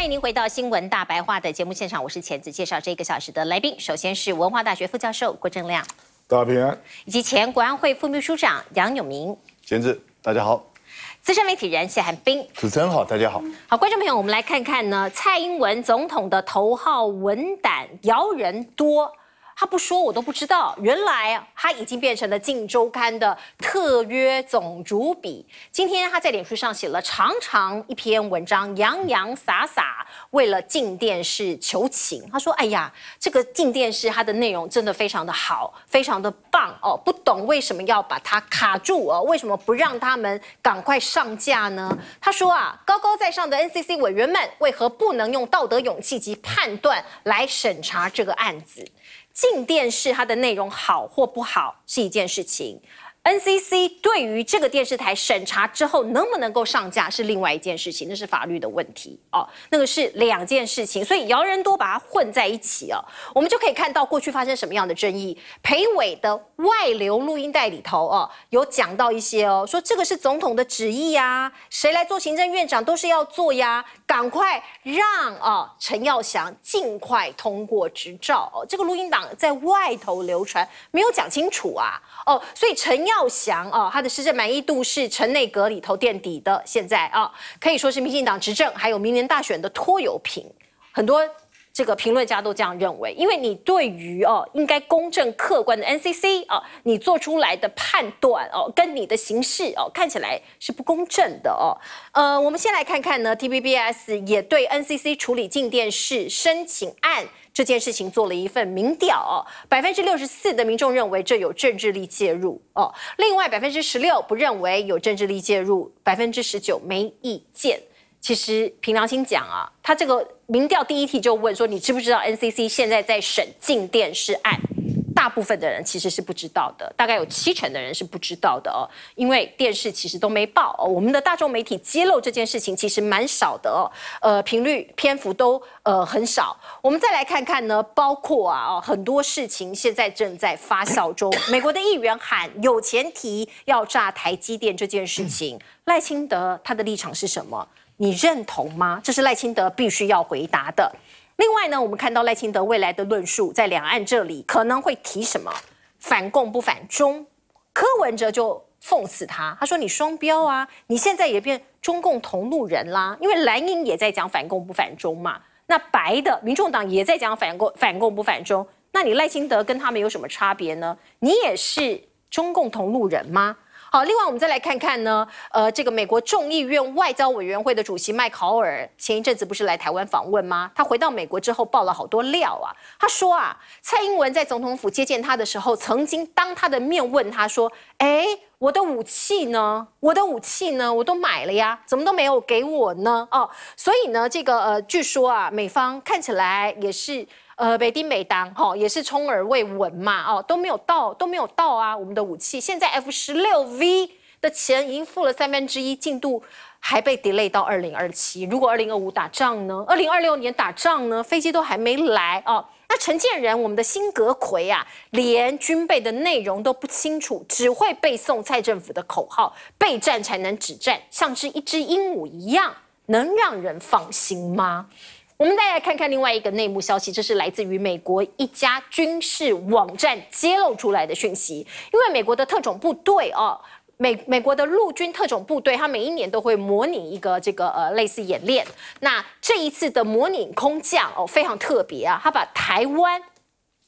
欢迎您回到新闻大白话的节目现场，我是钱子，介绍这个小时的来宾，首先是文化大学副教授郭正亮，大平安，以及前国安会副秘书长杨永明，钱子大家好，资深媒体人谢汉冰，主持人好，大家好，好，观众朋友，我们来看看呢，蔡英文总统的头号文胆，姚人多。他不说，我都不知道。原来他已经变成了《镜周刊》的特约总主笔。今天他在脸书上写了长长一篇文章，洋洋洒洒，为了《进电视》求情。他说：“哎呀，这个《进电视》它的内容真的非常的好，非常的棒哦！不懂为什么要把它卡住哦，为什么不让他们赶快上架呢？”他说：“啊，高高在上的 NCC 委员们，为何不能用道德勇气及判断来审查这个案子？”进电视它的内容好或不好是一件事情，NCC 对于这个电视台审查之后能不能够上架是另外一件事情，那是法律的问题哦，那个是两件事情，所以姚人多把它混在一起哦，我们就可以看到过去发生什么样的争议。裴伟的外流录音带里头哦，有讲到一些哦，说这个是总统的旨意呀，谁来做行政院长都是要做呀。赶快让啊，陈耀祥尽快通过执照哦。这个录音档在外头流传，没有讲清楚啊。哦，所以陈耀祥啊，他的施政满意度是城内阁里头垫底的。现在啊，可以说是民进党执政，还有明年大选的拖油瓶，很多。这个评论家都这样认为，因为你对于哦应该公正客观的 NCC 哦，你做出来的判断哦，跟你的形式哦看起来是不公正的哦。呃，我们先来看看呢，TPBS 也对 NCC 处理静电视申请案这件事情做了一份民调哦，百分之六十四的民众认为这有政治力介入哦，另外百分之十六不认为有政治力介入，百分之十九没意见。其实凭良心讲啊，他这个民调第一题就问说，你知不知道 NCC 现在在审静电视案？大部分的人其实是不知道的，大概有七成的人是不知道的哦。因为电视其实都没报哦，我们的大众媒体揭露这件事情其实蛮少的哦。呃，频率篇幅都呃很少。我们再来看看呢，包括啊哦很多事情现在正在发酵中。美国的议员喊有前提要炸台积电这件事情，赖清德他的立场是什么？你认同吗？这是赖清德必须要回答的。另外呢，我们看到赖清德未来的论述在两岸这里可能会提什么反共不反中，柯文哲就讽刺他，他说你双标啊，你现在也变中共同路人啦，因为蓝营也在讲反共不反中嘛，那白的民众党也在讲反共反共不反中，那你赖清德跟他们有什么差别呢？你也是中共同路人吗？好，另外我们再来看看呢，呃，这个美国众议院外交委员会的主席麦考尔前一阵子不是来台湾访问吗？他回到美国之后爆了好多料啊。他说啊，蔡英文在总统府接见他的时候，曾经当他的面问他说：“哎，我的武器呢？我的武器呢？我都买了呀，怎么都没有给我呢？”哦，所以呢，这个呃，据说啊，美方看起来也是。呃，北丁北丹，吼也是充耳未闻嘛，哦，都没有到，都没有到啊。我们的武器现在 F 十六 V 的钱已经付了三分之一，进度还被 delay 到二零二七。如果二零二五打仗呢？二零二六年打仗呢？飞机都还没来哦。那承建人，我们的新格魁啊，连军备的内容都不清楚，只会背诵蔡政府的口号，备战才能止战，像是一只鹦鹉一样，能让人放心吗？我们再来看看另外一个内幕消息，这是来自于美国一家军事网站揭露出来的讯息。因为美国的特种部队哦，美美国的陆军特种部队，他每一年都会模拟一个这个呃类似演练。那这一次的模拟空降哦，非常特别啊，他把台湾。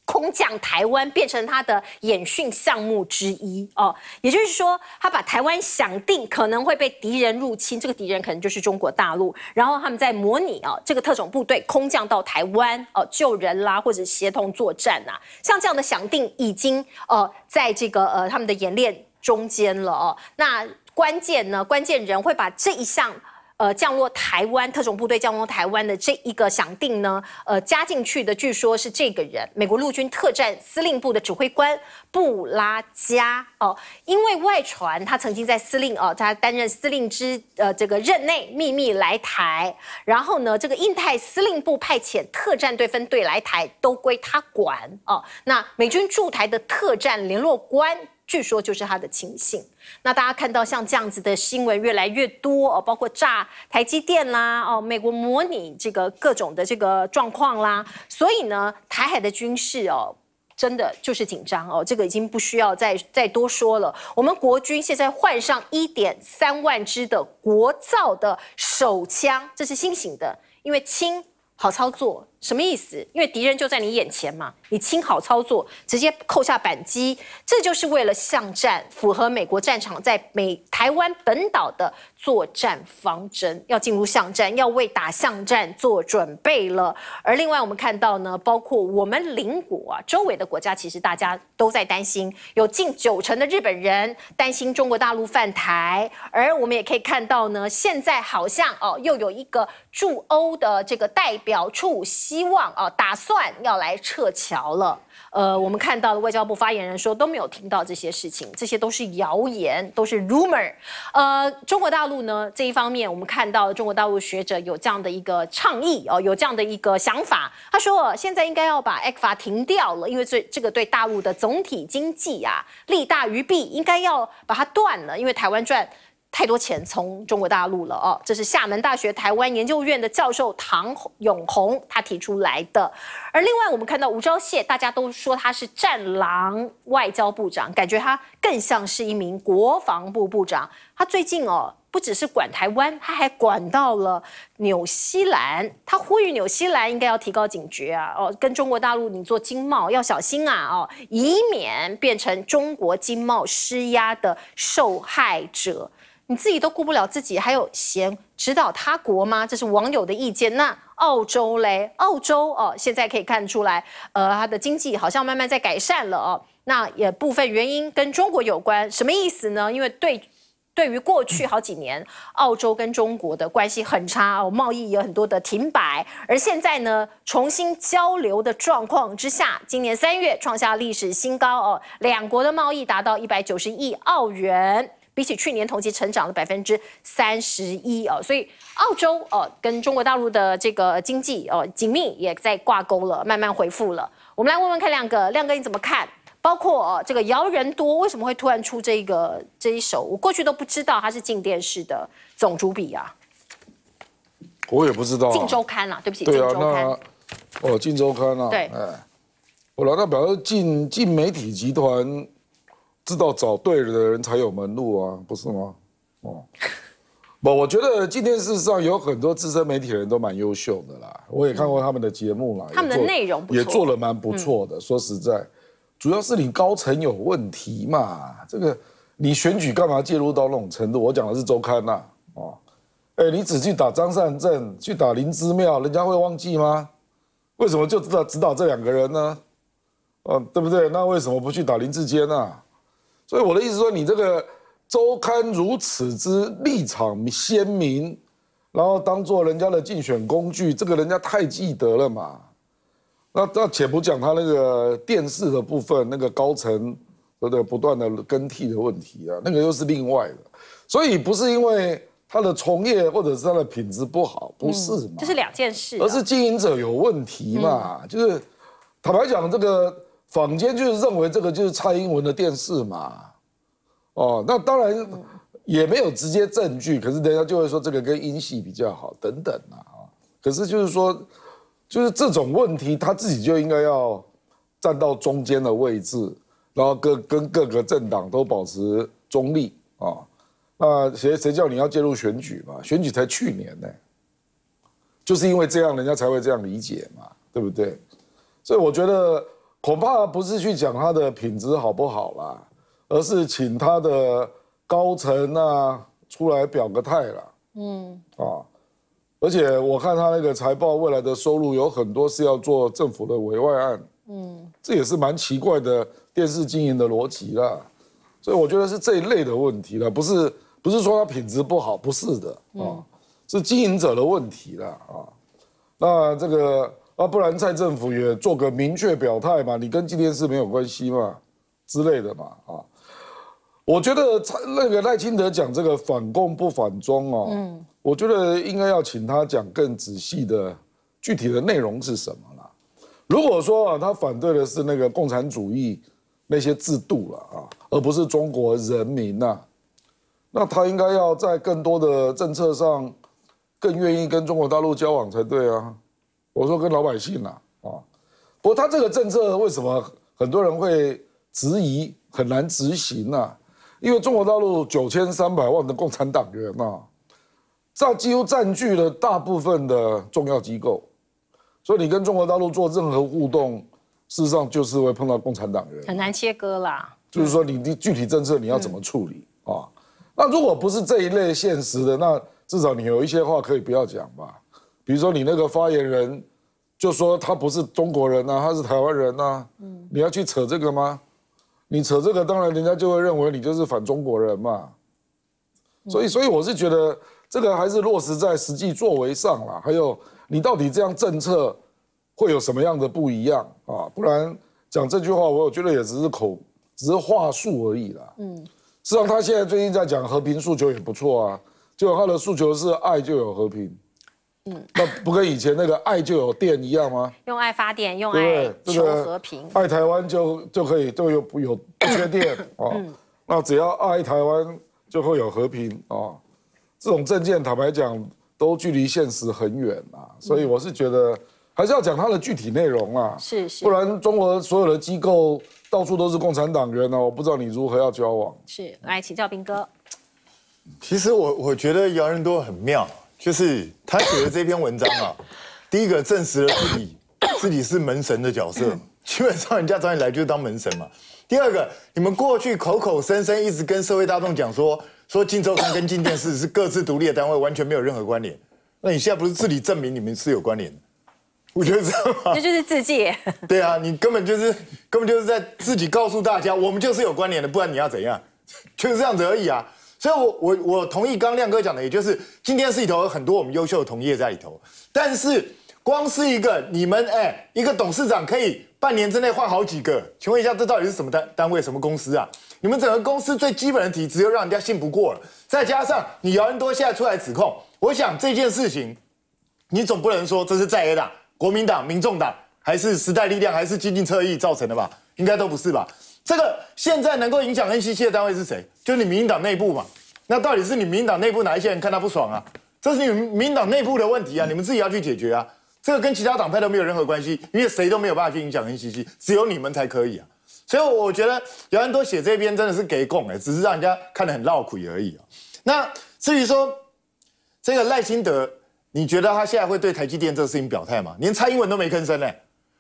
空降台湾变成他的演训项目之一哦，也就是说，他把台湾想定可能会被敌人入侵，这个敌人可能就是中国大陆，然后他们在模拟哦，这个特种部队空降到台湾哦，救人啦或者协同作战呐，像这样的想定已经哦在这个呃他们的演练中间了哦，那关键呢关键人会把这一项。呃，降落台湾特种部队降落台湾的这一个响定呢，呃，加进去的据说是这个人，美国陆军特战司令部的指挥官布拉加哦，因为外传他曾经在司令哦，他担任司令之呃这个任内秘密来台，然后呢，这个印太司令部派遣特战队分队来台都归他管哦，那美军驻台的特战联络官。据说就是他的亲信。那大家看到像这样子的新闻越来越多哦，包括炸台积电啦，哦，美国模拟这个各种的这个状况啦。所以呢，台海的军事哦，真的就是紧张哦，这个已经不需要再再多说了。我们国军现在换上一点三万支的国造的手枪，这是新型的，因为轻好操作。什么意思？因为敌人就在你眼前嘛，你轻好操作，直接扣下扳机，这就是为了巷战，符合美国战场在美台湾本岛的作战方针。要进入巷战，要为打巷战做准备了。而另外，我们看到呢，包括我们邻国啊，周围的国家，其实大家都在担心，有近九成的日本人担心中国大陆犯台。而我们也可以看到呢，现在好像哦，又有一个驻欧的这个代表处。希望啊，打算要来撤侨了。呃，我们看到的外交部发言人说都没有听到这些事情，这些都是谣言，都是 rumor。呃，中国大陆呢这一方面，我们看到中国大陆学者有这样的一个倡议哦，有这样的一个想法。他说现在应该要把 Act 法停掉了，因为这这个对大陆的总体经济啊利大于弊，应该要把它断了，因为台湾赚。太多钱从中国大陆了哦，这是厦门大学台湾研究院的教授唐永红他提出来的。而另外我们看到吴钊燮，大家都说他是战狼外交部长，感觉他更像是一名国防部部长。他最近哦，不只是管台湾，他还管到了纽西兰。他呼吁纽西兰应该要提高警觉啊，哦，跟中国大陆你做经贸要小心啊，哦，以免变成中国经贸施压的受害者。你自己都顾不了自己，还有闲指导他国吗？这是网友的意见。那澳洲嘞，澳洲哦，现在可以看出来，呃，它的经济好像慢慢在改善了哦。那也部分原因跟中国有关，什么意思呢？因为对对于过去好几年，澳洲跟中国的关系很差，哦，贸易也有很多的停摆。而现在呢，重新交流的状况之下，今年三月创下历史新高哦，两国的贸易达到一百九十亿澳元。比起去年同期，成长了百分之三十一哦，所以澳洲呃，跟中国大陆的这个经济哦，紧密也在挂钩了，慢慢恢复了。我们来问问看，亮哥，亮哥你怎么看？包括这个姚人多为什么会突然出这个这一首？我过去都不知道他是进电视的总主笔啊。我也不知道，进周刊啊，对不起，对啊，那哦，进周刊啊，对，哎，我老代表进进媒体集团。知道找对了的人才有门路啊，不是吗？哦，不，我觉得今天事实上有很多资深媒体人都蛮优秀的啦，我也看过他们的节目啦，他们的内容也做了蛮不错的。说实在，主要是你高层有问题嘛。这个你选举干嘛介入到那种程度？我讲的是周刊呐，哦，哎，你只去打张善政，去打林之妙，人家会忘记吗？为什么就知道指导这两个人呢？嗯，对不对？那为什么不去打林志坚呢？所以我的意思说，你这个周刊如此之立场鲜明，然后当做人家的竞选工具，这个人家太记得了嘛。那那且不讲他那个电视的部分，那个高层在不断的更替的问题啊，那个又是另外的。所以不是因为他的从业或者是他的品质不好，不是嘛？这是两件事，而是经营者有问题嘛。就是坦白讲，这个。坊间就是认为这个就是蔡英文的电视嘛，哦，那当然也没有直接证据，可是人家就会说这个跟英系比较好等等啊，可是就是说，就是这种问题他自己就应该要站到中间的位置，然后各跟各个政党都保持中立啊，那谁谁叫你要介入选举嘛，选举才去年呢，就是因为这样人家才会这样理解嘛，对不对？所以我觉得。恐怕不是去讲他的品质好不好啦，而是请他的高层啊出来表个态啦。嗯啊，而且我看他那个财报未来的收入有很多是要做政府的委外案。嗯，这也是蛮奇怪的电视经营的逻辑啦。所以我觉得是这一类的问题了，不是不是说他品质不好，不是的啊，是经营者的问题了啊。那这个。啊，不然蔡政府也做个明确表态嘛，你跟今天是没有关系嘛，之类的嘛，啊，我觉得那个赖清德讲这个反共不反中啊，嗯，我觉得应该要请他讲更仔细的，具体的内容是什么啦。如果说啊，他反对的是那个共产主义那些制度了啊，而不是中国人民呐，那他应该要在更多的政策上更愿意跟中国大陆交往才对啊。我说跟老百姓呐，啊，不过他这个政策为什么很多人会质疑，很难执行呢？因为中国大陆九千三百万的共产党员呐，占几乎占据了大部分的重要机构，所以你跟中国大陆做任何互动，事实上就是会碰到共产党员，很难切割啦。就是说你的具体政策你要怎么处理啊？那如果不是这一类现实的，那至少你有一些话可以不要讲吧。比如说你那个发言人就说他不是中国人呐，他是台湾人呐。嗯，你要去扯这个吗？你扯这个，当然人家就会认为你就是反中国人嘛。所以，所以我是觉得这个还是落实在实际作为上了。还有，你到底这样政策会有什么样的不一样啊？不然讲这句话，我觉得也只是口，只是话术而已啦。嗯，际上他现在最近在讲和平诉求也不错啊。就他的诉求是爱就有和平。嗯，那不跟以前那个爱就有电一样吗？用爱发电，用爱求和平，爱台湾就就可以就有不有不缺电啊。那只要爱台湾就会有和平啊。这种政见，坦白讲都距离现实很远啊。所以我是觉得还是要讲它的具体内容啊。是，不然中国所有的机构到处都是共产党员呢，我不知道你如何要交往。是，来请教兵哥。其实我我觉得姚人多很妙。就是他写的这篇文章啊，第一个证实了自己，自己是门神的角色，基本上人家找你来就是当门神嘛。第二个，你们过去口口声声一直跟社会大众讲说，说金周刊跟金电视是各自独立的单位，完全没有任何关联。那你现在不是自己证明你们是有关联的？我觉得是吧？这就是自己。对啊，你根本就是根本就是在自己告诉大家，我们就是有关联的，不然你要怎样？就是这样子而已啊。所以，我我我同意刚亮哥讲的，也就是今天是里头很多我们优秀的同业在里头，但是光是一个你们哎，一个董事长可以半年之内换好几个，请问一下，这到底是什么单单位、什么公司啊？你们整个公司最基本的体制又让人家信不过了。再加上你姚恩多现在出来指控，我想这件事情，你总不能说这是在野党、国民党、民众党，还是时代力量，还是激进侧翼造成的吧？应该都不是吧？这个现在能够影响 NCC 的单位是谁？就是你民进党内部嘛。那到底是你民进党内部哪一些人看他不爽啊？这是你民进党内部的问题啊，你们自己要去解决啊。这个跟其他党派都没有任何关系，因为谁都没有办法去影响 NCC，只有你们才可以啊。所以我觉得有安多写这篇真的是给供哎，只是让人家看得很绕口而已啊。那至于说这个赖清德，你觉得他现在会对台积电这个事情表态吗？连蔡英文都没吭声呢。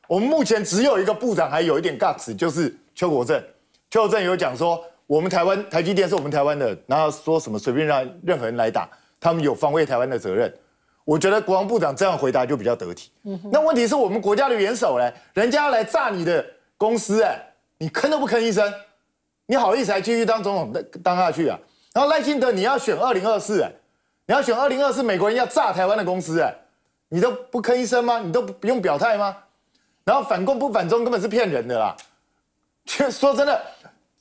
我们目前只有一个部长还有一点尬词，就是。邱国正，邱国正有讲说，我们台湾台积电是我们台湾的，然后说什么随便让任何人来打，他们有防卫台湾的责任。我觉得国防部长这样回答就比较得体。那问题是我们国家的元首嘞，人家来炸你的公司哎，你吭都不吭一声，你好意思还继续当总统当下去啊？然后赖清德你要选二零二四哎，你要选二零二四，美国人要炸台湾的公司哎，你都不吭一声吗？你都不不用表态吗？然后反共不反中根本是骗人的啦。说真的，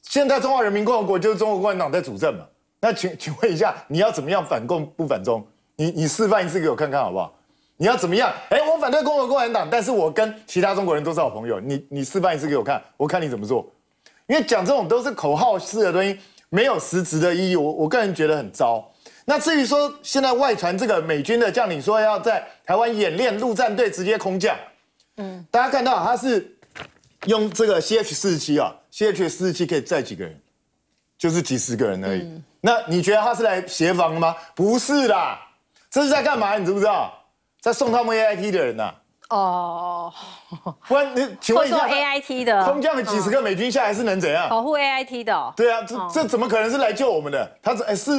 现在中华人民共和国就是中国共产党在主政嘛？那请请问一下，你要怎么样反共不反中？你 你示范一次给我看看好不好？你要怎么样？哎，我反对共和共产党，但是我跟其他中国人都是好朋友。你你示范一次给我看，我看你怎么做。因为讲这种都是口号式的东西，没有实质的意义。我我个人觉得很糟。那至于说现在外传这个美军的将领说要在台湾演练陆战队直接空降，嗯，大家看到他是。用这个 CH 四十七啊，CH 四十七可以载几个人，就是几十个人而已。那你觉得他是来协防的吗？不是啦，这是在干嘛？你知不知道？在送他们 A I T 的人啊。哦，不然你请问一下 A I T 的空降了几十个美军下来是能怎样？保护 A I T 的？对啊，这这怎么可能是来救我们的？他哎是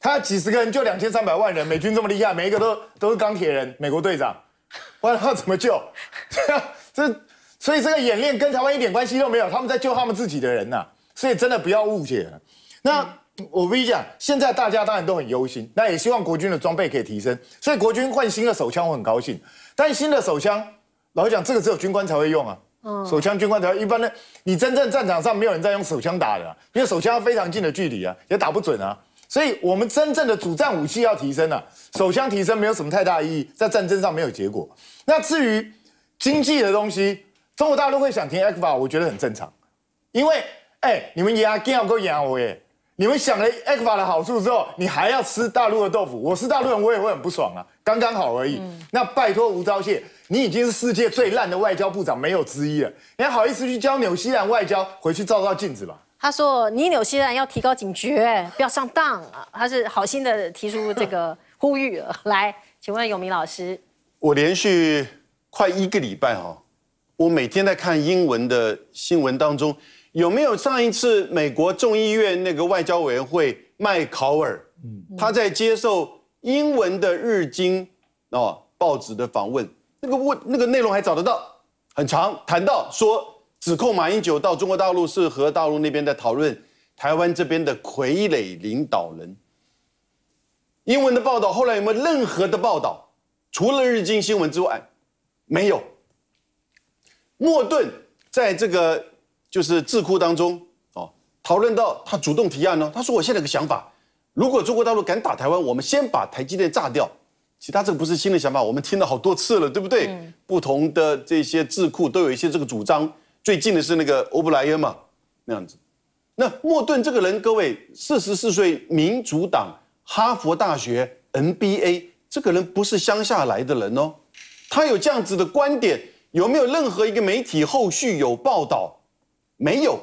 他几十个人救两千三百万人，美军这么厉害，每一个都都是钢铁人，美国队长，不然他怎么救？这。所以这个演练跟台湾一点关系都没有，他们在救他们自己的人呐，所以真的不要误解了。那我跟你讲，现在大家当然都很忧心，那也希望国军的装备可以提升。所以国军换新的手枪，我很高兴。但新的手枪，老实讲，这个只有军官才会用啊。嗯，手枪军官才，一般的你真正战场上没有人在用手枪打的，因为手枪要非常近的距离啊，也打不准啊。所以我们真正的主战武器要提升啊，手枪提升没有什么太大意义，在战争上没有结果。那至于经济的东西。中国大陆会想停 X 法，a 我觉得很正常，因为哎，你们也更要给我我耶！你们想了 X 法 a 的好处之后，你还要吃大陆的豆腐，我是大陆人，我也会很不爽啊！刚刚好而已。那拜托吴钊燮，你已经是世界最烂的外交部长，没有之一了。你好意思去教纽西兰外交？回去照照镜子吧。他说，你纽西兰要提高警觉，不要上当啊！他是好心的提出这个呼吁来，请问永明老师，我连续快一个礼拜哈。我每天在看英文的新闻当中，有没有上一次美国众议院那个外交委员会麦考尔，他在接受英文的日经哦报纸的访问，那个问那个内容还找得到，很长谈到说指控马英九到中国大陆是和大陆那边在讨论台湾这边的傀儡领导人。英文的报道后来有没有任何的报道？除了日经新闻之外，没有。莫顿在这个就是智库当中哦，讨论到他主动提案呢，他说：“我现在有个想法，如果中国大陆敢打台湾，我们先把台积电炸掉。其他这个不是新的想法，我们听了好多次了，对不对？不同的这些智库都有一些这个主张。最近的是那个欧布莱恩嘛，那样子。那莫顿这个人，各位四十四岁，民主党，哈佛大学 n b a 这个人不是乡下来的人哦，他有这样子的观点。”有没有任何一个媒体后续有报道？没有。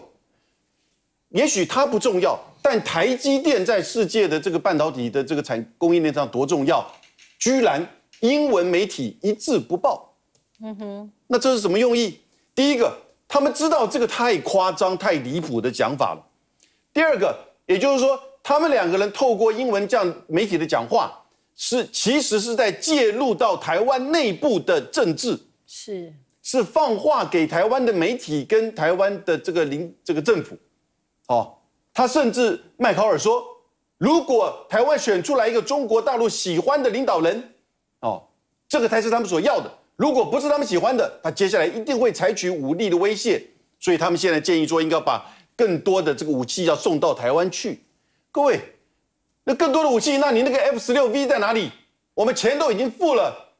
也许它不重要，但台积电在世界的这个半导体的这个产供应链上多重要，居然英文媒体一字不报。嗯哼，那这是什么用意？第一个，他们知道这个太夸张、太离谱的讲法了。第二个，也就是说，他们两个人透过英文这样媒体的讲话，是其实是在介入到台湾内部的政治。是。是放话给台湾的媒体跟台湾的这个领这个政府，哦，他甚至麦考尔说，如果台湾选出来一个中国大陆喜欢的领导人，哦，这个才是他们所要的。如果不是他们喜欢的，他接下来一定会采取武力的威胁。所以他们现在建议说，应该把更多的这个武器要送到台湾去。各位，那更多的武器，那你那个 F 十六 V 在哪里？我们钱都已经付了，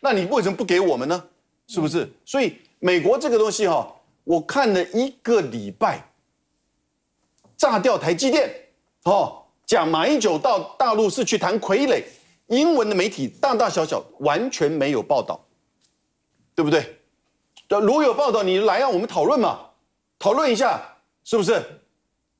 那你为什么不给我们呢？是不是？所以美国这个东西哈，我看了一个礼拜。炸掉台积电，哦，讲马英九到大陆是去谈傀儡，英文的媒体大大小小完全没有报道，对不对？如果有报道，你来让我们讨论嘛，讨论一下是不是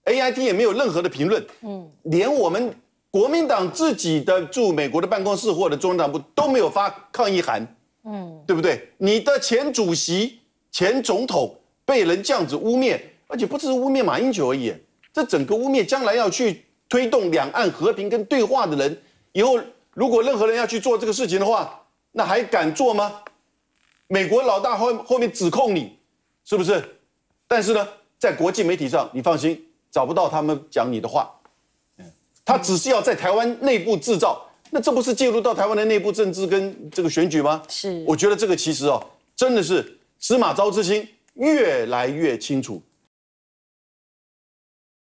？A I T 也没有任何的评论，嗯，连我们国民党自己的驻美国的办公室或者中央党部都没有发抗议函。嗯，对不对？你的前主席、前总统被人这样子污蔑，而且不只是污蔑马英九而已。这整个污蔑将来要去推动两岸和平跟对话的人，以后如果任何人要去做这个事情的话，那还敢做吗？美国老大后后面指控你，是不是？但是呢，在国际媒体上，你放心，找不到他们讲你的话。嗯，他只是要在台湾内部制造。那这不是介入到台湾的内部政治跟这个选举吗？是，我觉得这个其实哦，真的是司马昭之心越来越清楚。